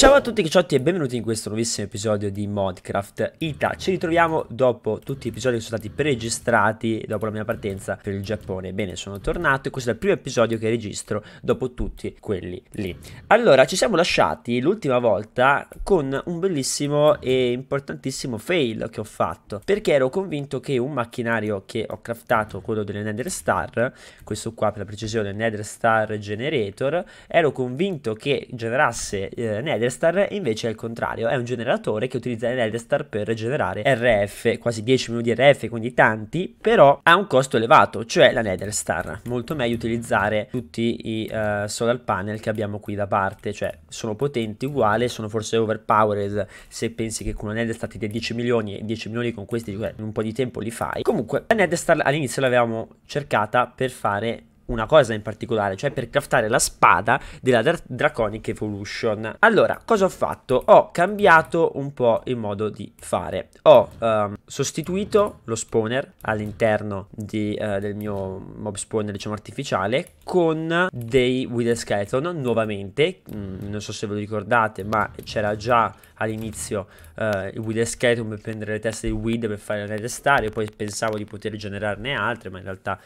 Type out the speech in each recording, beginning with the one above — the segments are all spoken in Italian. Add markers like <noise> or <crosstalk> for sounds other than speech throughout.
Ciao a tutti ciciotti e benvenuti in questo nuovissimo episodio di Modcraft Ita Ci ritroviamo dopo tutti gli episodi che sono stati pre-registrati dopo la mia partenza per il Giappone Bene, sono tornato e questo è il primo episodio che registro dopo tutti quelli lì Allora, ci siamo lasciati l'ultima volta con un bellissimo e importantissimo fail che ho fatto Perché ero convinto che un macchinario che ho craftato, quello delle Nether Star Questo qua per la precisione, Nether Star Generator Ero convinto che generasse eh, Nether Eldestar invece è il contrario, è un generatore che utilizza l'Eldestar per generare RF, quasi 10 minuti di RF, quindi tanti, però ha un costo elevato, cioè la Netherstar. Molto meglio utilizzare tutti i uh, solar panel che abbiamo qui da parte, cioè sono potenti uguali, sono forse overpowered se pensi che con una Netherstar ti dai 10 milioni e 10 milioni con questi cioè, in un po' di tempo li fai. Comunque la Netherstar all'inizio l'avevamo cercata per fare una cosa in particolare, cioè per craftare la spada della Dra Draconic Evolution. Allora, cosa ho fatto? Ho cambiato un po' il modo di fare. Ho um, sostituito lo spawner all'interno uh, del mio mob spawner, diciamo, artificiale con dei Wither Skeleton nuovamente. Mm, non so se ve lo ricordate, ma c'era già all'inizio uh, il Wither Skeleton per prendere le teste di Weed per fare farle restare, poi pensavo di poter generarne altre, ma in realtà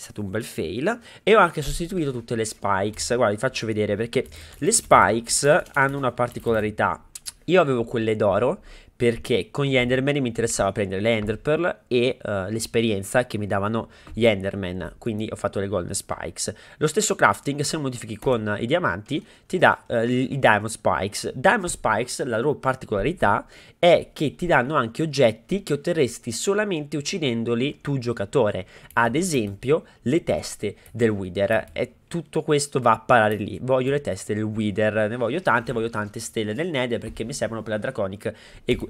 è stato un bel fail. E ho anche sostituito tutte le spikes. Guarda, vi faccio vedere perché le spikes hanno una particolarità. Io avevo quelle d'oro perché con gli Enderman mi interessava prendere le Enderpearl e uh, l'esperienza che mi davano gli Enderman, quindi ho fatto le Golden Spikes. Lo stesso crafting, se lo modifichi con i diamanti, ti dà uh, i Diamond Spikes. Diamond Spikes, la loro particolarità è che ti danno anche oggetti che otterresti solamente uccidendoli tu giocatore, ad esempio le teste del Wither. È tutto questo va a parare lì. Voglio le teste del Wither, ne voglio tante, voglio tante stelle del Nether perché mi servono per la Draconic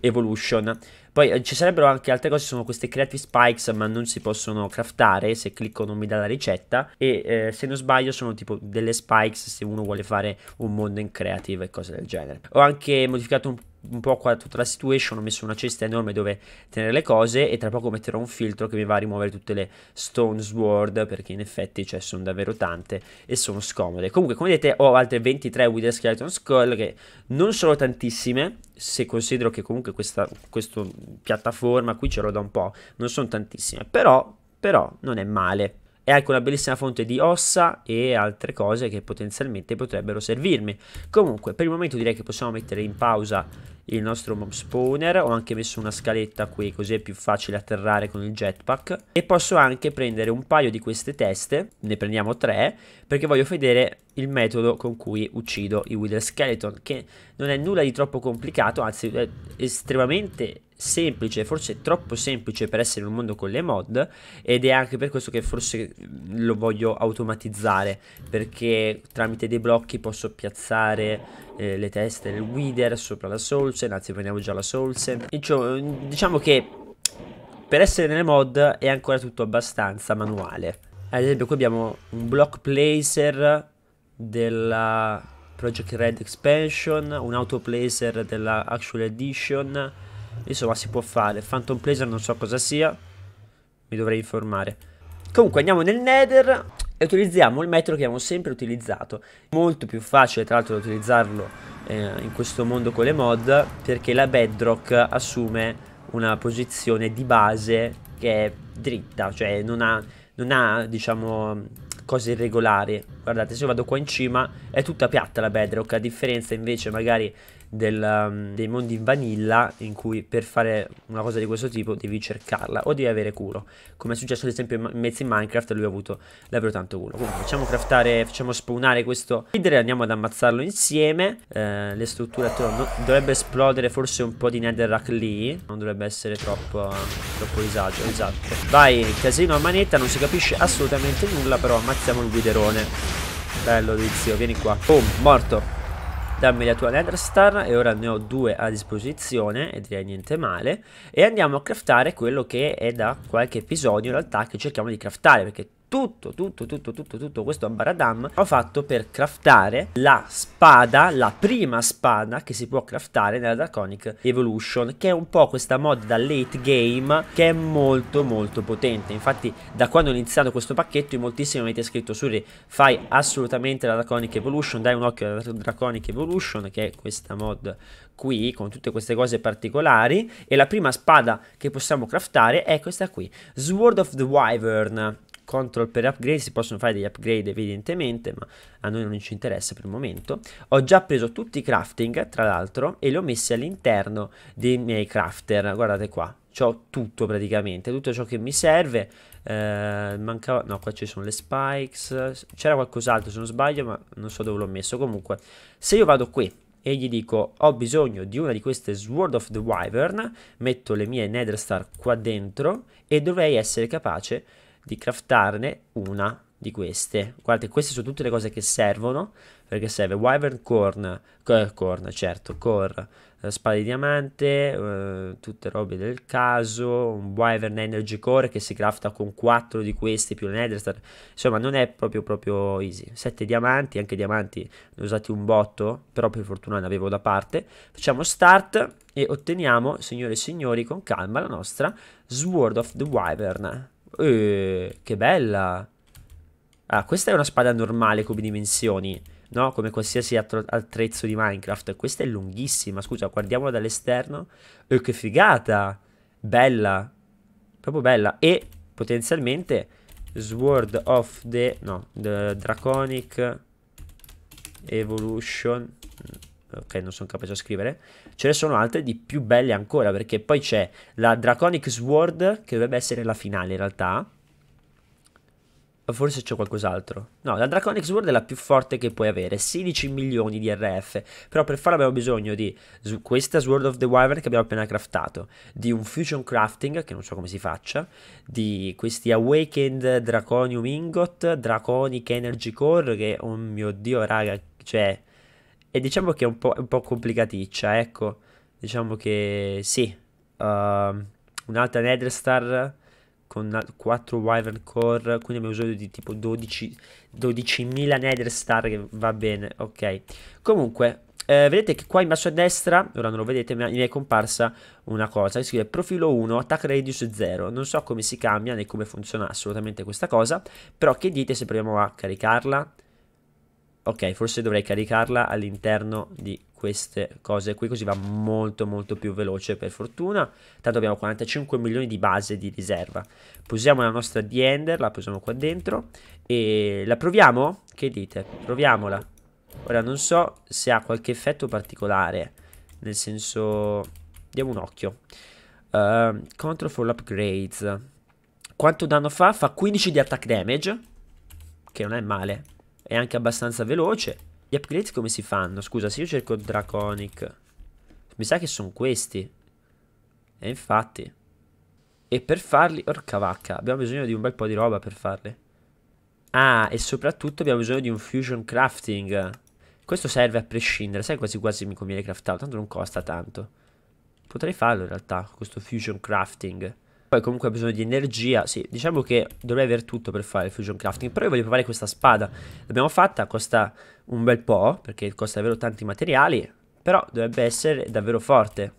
Evolution. Poi eh, ci sarebbero anche altre cose, sono queste Creative Spikes ma non si possono craftare, se clicco non mi dà la ricetta e eh, se non sbaglio sono tipo delle spikes se uno vuole fare un mondo in creative e cose del genere. Ho anche modificato un un po' qua tutta la situation, ho messo una cesta enorme dove tenere le cose e tra poco metterò un filtro che mi va a rimuovere tutte le stone sword perché in effetti cioè, sono davvero tante e sono scomode. Comunque come vedete ho altre 23 Wither Skeleton Skull che non sono tantissime se considero che comunque questa, questa piattaforma qui ce l'ho da un po', non sono tantissime, però, però non è male è anche una bellissima fonte di ossa e altre cose che potenzialmente potrebbero servirmi. Comunque, per il momento direi che possiamo mettere in pausa il nostro mob spawner, ho anche messo una scaletta qui così è più facile atterrare con il jetpack e posso anche prendere un paio di queste teste, ne prendiamo tre, perché voglio vedere il metodo con cui uccido i Wither Skeleton, che non è nulla di troppo complicato, anzi è estremamente semplice, forse troppo semplice per essere in un mondo con le mod ed è anche per questo che forse lo voglio automatizzare perché tramite dei blocchi posso piazzare eh, le teste del Wither sopra la Soulsen, anzi prendiamo già la Soulsen. Diciamo che per essere nelle mod è ancora tutto abbastanza manuale. Ad esempio qui abbiamo un block placer della Project Red Expansion, un auto placer della Actual Edition Insomma si può fare Phantom Pleasure non so cosa sia Mi dovrei informare Comunque andiamo nel Nether e utilizziamo il metro che abbiamo sempre utilizzato Molto più facile tra l'altro da utilizzarlo eh, in questo mondo con le mod Perché la bedrock assume una posizione di base che è dritta Cioè non ha, non ha diciamo cose irregolari. Guardate, se io vado qua in cima è tutta piatta la bedrock, a differenza invece magari del, um, dei mondi vanilla in cui per fare una cosa di questo tipo devi cercarla o devi avere culo. Come è successo ad esempio in mezzo in Minecraft lui ha avuto davvero tanto culo. Comunque facciamo craftare, facciamo spawnare questo leader e andiamo ad ammazzarlo insieme. Eh, le strutture attorno dovrebbe esplodere forse un po' di netherrack lì. Non dovrebbe essere troppo, eh, troppo disagio, esatto. Vai, casino a manetta, non si capisce assolutamente nulla però ammazziamo il guiderone. Bello zio, vieni qua. Boom, morto dammi la tua nether star e ora ne ho due a disposizione e direi niente male e andiamo a craftare quello che è da qualche episodio in realtà che cerchiamo di craftare perché tutto, tutto, tutto, tutto, tutto questo ambaradam ho fatto per craftare la spada, la prima spada che si può craftare nella Draconic Evolution, che è un po' questa mod da late game che è molto molto potente. Infatti da quando ho iniziato questo pacchetto in moltissimi avete scritto Suri fai assolutamente la Draconic Evolution, dai un occhio alla Draconic Evolution che è questa mod qui con tutte queste cose particolari e la prima spada che possiamo craftare è questa qui, Sword of the Wyvern control per upgrade, si possono fare degli upgrade evidentemente, ma a noi non ci interessa per il momento. Ho già preso tutti i crafting, tra l'altro, e li ho messi all'interno dei miei crafter, guardate qua. Ho tutto praticamente, tutto ciò che mi serve. Eh, mancava... No, qua ci sono le spikes. C'era qualcos'altro se non sbaglio, ma non so dove l'ho messo. Comunque, se io vado qui e gli dico ho bisogno di una di queste Sword of the Wyvern, metto le mie Nether Star qua dentro e dovrei essere capace di di craftarne una di queste. Guardate, queste sono tutte le cose che servono, perché serve Wyvern Corn, corn certo, Core, eh, Spada di Diamante, eh, tutte robe del caso, un Wyvern Energy Core che si crafta con 4 di queste più le Nether Insomma, non è proprio, proprio easy. 7 diamanti, anche diamanti ne ho usati un botto, però per fortuna ne avevo da parte. Facciamo Start e otteniamo, signore e signori, con calma la nostra Sword of the Wyvern. Eh, che bella. Ah, questa è una spada normale come dimensioni, no? Come qualsiasi altro attrezzo di Minecraft. Questa è lunghissima, scusa, guardiamola dall'esterno. Eh, che figata. Bella. Proprio bella. E potenzialmente Sword of the... No, the Draconic Evolution ok, non sono capace a scrivere. Ce ne sono altre di più belle ancora, perché poi c'è la Draconic Sword, che dovrebbe essere la finale in realtà. Forse c'è qualcos'altro. No, la Draconic Sword è la più forte che puoi avere, 16 milioni di RF. Però per farlo abbiamo bisogno di questa Sword of the Wyvern che abbiamo appena craftato, di un Fusion Crafting, che non so come si faccia, di questi Awakened Draconium Ingot, Draconic Energy Core, che, oh mio Dio, raga, cioè e diciamo che è un po', un po complicaticcia, ecco. Diciamo che sì. Uh, un'altra Netherstar con 4 Wyvern Core, quindi abbiamo bisogno di tipo 12, 12.000 Netherstar. che va bene, ok. Comunque, eh, vedete che qua in basso a destra, ora non lo vedete, mi è comparsa una cosa, che scrive profilo 1, attack radius 0, non so come si cambia né come funziona assolutamente questa cosa, però che dite se proviamo a caricarla? ok forse dovrei caricarla all'interno di queste cose qui così va molto molto più veloce per fortuna tanto abbiamo 45 milioni di base di riserva posiamo la nostra di ender la posiamo qua dentro e la proviamo che dite proviamola ora non so se ha qualche effetto particolare nel senso diamo un occhio uh, control for upgrades quanto danno fa fa 15 di attack damage che non è male è anche abbastanza veloce. Gli upgrades come si fanno? Scusa, se io cerco Draconic, mi sa che sono questi. E infatti. E per farli, orca vacca, abbiamo bisogno di un bel po' di roba per farli. Ah, e soprattutto abbiamo bisogno di un fusion crafting. Questo serve a prescindere, sai quasi quasi mi conviene craftarlo, tanto non costa tanto. Potrei farlo in realtà, questo fusion crafting. Poi comunque ho bisogno di energia, sì, diciamo che dovrei aver tutto per fare il fusion crafting, però io voglio provare questa spada. L'abbiamo fatta, costa un bel po', perché costa davvero tanti materiali, però dovrebbe essere davvero forte.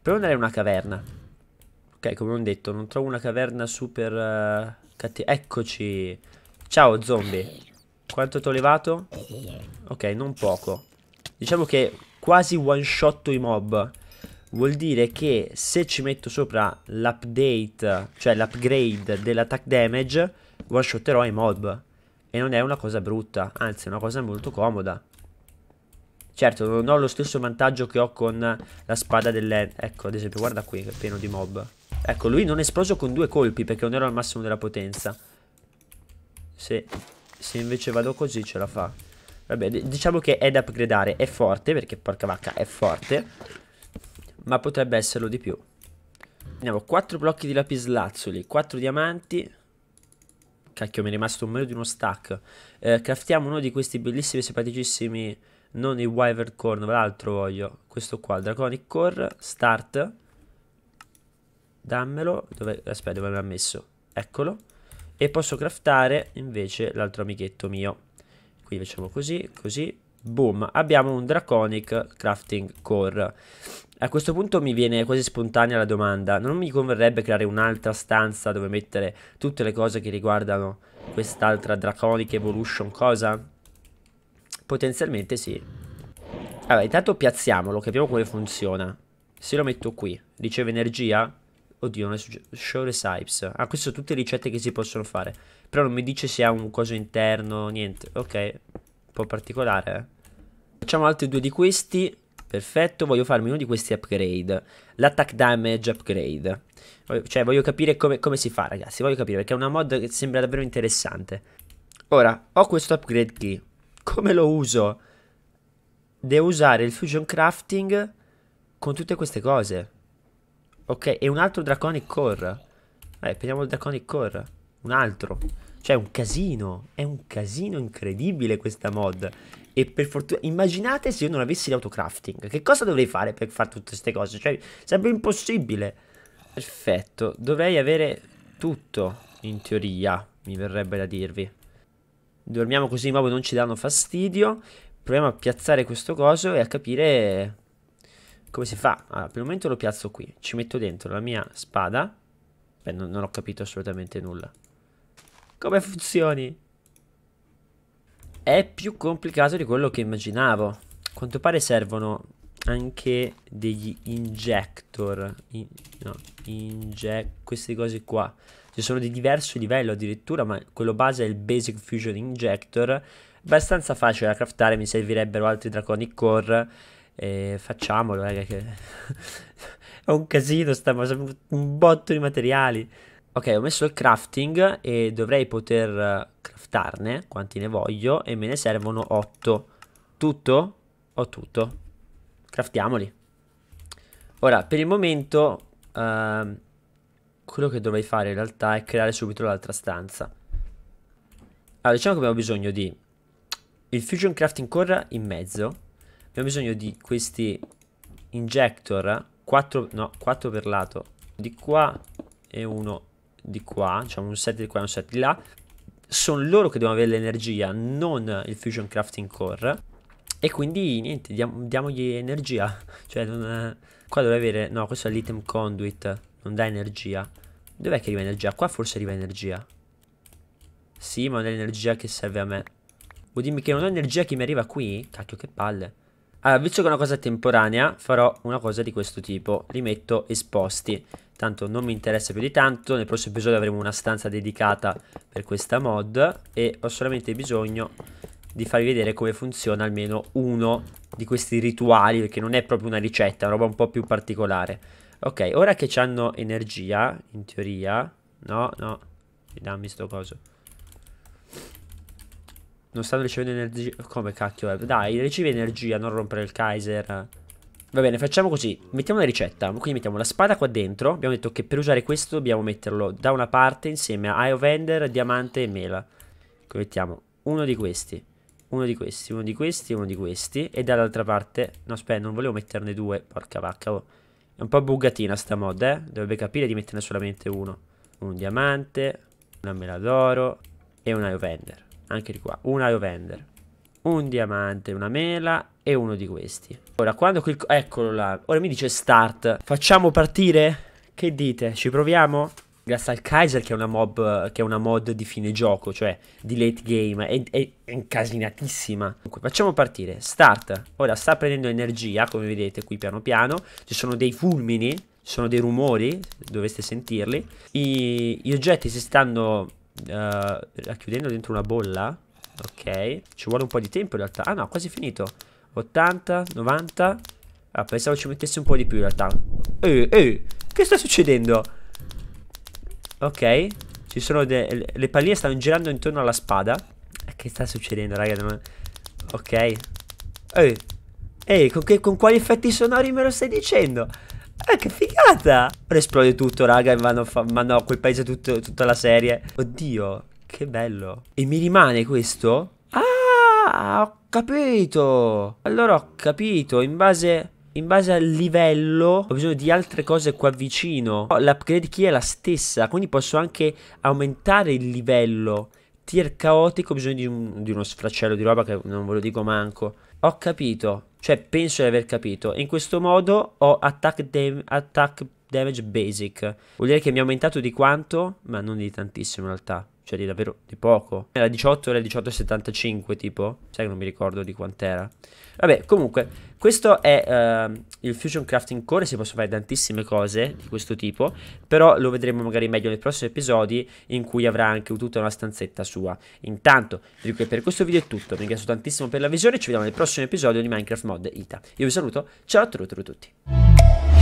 Proviamo andare in una caverna. Ok, come ho detto, non trovo una caverna super uh, cattiva. Eccoci. Ciao zombie. Quanto ti ho levato? Ok, non poco. Diciamo che quasi one shotto i mob vuol dire che se ci metto sopra l'update, cioè l'upgrade dell'attack damage, one shotterò i mob. E non è una cosa brutta, anzi è una cosa molto comoda. Certo, non ho lo stesso vantaggio che ho con la spada dell'En. Ecco, ad esempio, guarda qui, è pieno di mob. Ecco, lui non è esploso con due colpi perché non ero al massimo della potenza. Se, se invece vado così ce la fa. Vabbè, diciamo che è da upgradare, è forte perché porca vacca è forte ma potrebbe esserlo di più. Andiamo, 4 blocchi di lapislazzoli, 4 diamanti. Cacchio, mi è rimasto un meno di uno stack. Eh, craftiamo uno di questi bellissimi, simpaticissimi, non i wyvern corn, l'altro voglio. Questo qua, draconic core, start. Dammelo, dove, aspetta dove l'ha messo, eccolo. E posso craftare invece l'altro amichetto mio. Quindi facciamo così, così, boom. Abbiamo un draconic crafting core. A questo punto mi viene quasi spontanea la domanda, non mi converrebbe creare un'altra stanza dove mettere tutte le cose che riguardano quest'altra Draconic Evolution cosa? Potenzialmente sì. Allora, intanto piazziamolo, capiamo come funziona. Se lo metto qui, riceve energia? Oddio, non è successo. Show recipes. Ah, queste sono tutte ricette che si possono fare. Però non mi dice se ha un coso interno, niente. Ok, un po' particolare. Eh. Facciamo altri due di questi. Perfetto, voglio farmi uno di questi upgrade. L'attack damage upgrade. Cioè, voglio capire come, come si fa, ragazzi. Voglio capire, perché è una mod che sembra davvero interessante. Ora, ho questo upgrade qui. Come lo uso? Devo usare il fusion crafting con tutte queste cose. Ok, e un altro draconic core. Vabbè, eh, prendiamo il draconic core. Un altro. Cioè è un casino, è un casino incredibile questa mod. E per fortuna, immaginate se io non avessi l'autocrafting. Che cosa dovrei fare per fare tutte queste cose? Cioè, sarebbe impossibile. Perfetto, dovrei avere tutto, in teoria, mi verrebbe da dirvi. Dormiamo così di nuovo, non ci danno fastidio. Proviamo a piazzare questo coso e a capire come si fa. Allora, per il momento lo piazzo qui. Ci metto dentro la mia spada. Beh, non, non ho capito assolutamente nulla. Come funzioni? È più complicato di quello che immaginavo. A quanto pare servono anche degli injector. In, no, inject, queste cose qua. Ci sono di diverso livello addirittura, ma quello base è il Basic Fusion Injector. Abbastanza facile da craftare, mi servirebbero altri Draconic Core. Eh, facciamolo, raga, che... <laughs> è un casino, stiamo usando un botto di materiali. Ok, ho messo il crafting e dovrei poter eh, craftarne quanti ne voglio e me ne servono 8. Tutto? Ho tutto. Craftiamoli. Ora, per il momento, uh, quello che dovrei fare in realtà è creare subito l'altra stanza. Allora, diciamo che abbiamo bisogno di il Fusion Crafting Core in mezzo. Abbiamo bisogno di questi injector, 4, no, 4 per lato di qua e uno di qua, diciamo un set di qua e un set di là, sono loro che devono avere l'energia, non il Fusion Crafting Core. E quindi niente, diam diamogli energia. <laughs> Cioè, non, eh, qua deve avere... No, questo è l'item conduit, non dà energia. Dov'è che arriva energia? Qua forse arriva energia. Sì, ma non è l'energia che serve a me. Vuoi dirmi che non ho energia che mi arriva qui? Cacchio, che palle. Allora, visto che è una cosa temporanea, farò una cosa di questo tipo. Li metto esposti tanto non mi interessa più di tanto, nel prossimo episodio avremo una stanza dedicata per questa mod e ho solamente bisogno di farvi vedere come funziona almeno uno di questi rituali, perché non è proprio una ricetta, è una roba un po' più particolare. Ok, ora che ci hanno energia, in teoria, no, no, dammi sto coso. Non stanno ricevendo energia, come cacchio Dai, ricevi energia, non rompere il Kaiser. Va bene, facciamo così. Mettiamo una ricetta. Quindi mettiamo la spada qua dentro. Abbiamo detto che per usare questo dobbiamo metterlo da una parte insieme a Iovender, diamante e mela. Quindi ecco, mettiamo uno di questi. Uno di questi, uno di questi, uno di questi. E dall'altra parte... No, aspetta, non volevo metterne due. Porca vacca, oh. È un po' bugatina sta mod, eh. Dovrebbe capire di metterne solamente uno. Un diamante, una mela d'oro e un Iovender. Anche di qua, un Iovender. Un diamante, una mela è uno di questi. Ora, quando clicco... Eccolo là. Ora mi dice start. Facciamo partire? Che dite? Ci proviamo? Grazie al Kaiser che è una mob, che è una mod di fine gioco, cioè di late game, è, è, incasinatissima. Comunque, facciamo partire. Start. Ora sta prendendo energia, come vedete qui piano piano. Ci sono dei fulmini, ci sono dei rumori, dovreste sentirli. I, gli oggetti si stanno uh, racchiudendo dentro una bolla. Ok, ci vuole un po' di tempo in realtà. Ah no, quasi finito. 80, 90. Ah, pensavo ci mettesse un po' di più in realtà. Eh, eh, che sta succedendo? Ok, ci sono le palline stanno girando intorno alla spada. Eh, che sta succedendo, raga? Non... Ok. Ehi, ehi, con, con, quali effetti sonori me lo stai dicendo? Ah, che figata! Ora esplode tutto, raga, e vanno, vanno a quel paese tutto, tutta la serie. Oddio, che bello. E mi rimane questo? Ah, ok capito! Allora ho capito, in base... In base al livello ho bisogno di altre cose qua vicino. L'upgrade key è la stessa, quindi posso anche aumentare il livello. Tier caotico ho bisogno di, un, di uno sfracello di roba che non ve lo dico manco. Ho capito, cioè penso di aver capito. In questo modo ho attack, dam attack damage basic. Vuol dire che mi ha aumentato di quanto? Ma non di tantissimo in realtà cioè di davvero di poco. Era 18, era 18,75 tipo, sai che non mi ricordo di quant'era. Vabbè, comunque, questo è uh, il Fusion Crafting Core, si possono fare tantissime cose di questo tipo, però lo vedremo magari meglio nei prossimi episodi in cui avrà anche tutta una stanzetta sua. Intanto, dico che per questo video è tutto, vi ringrazio tantissimo per la visione, ci vediamo nel prossimo episodio di Minecraft Mod Ita. Io vi saluto, ciao a tutti.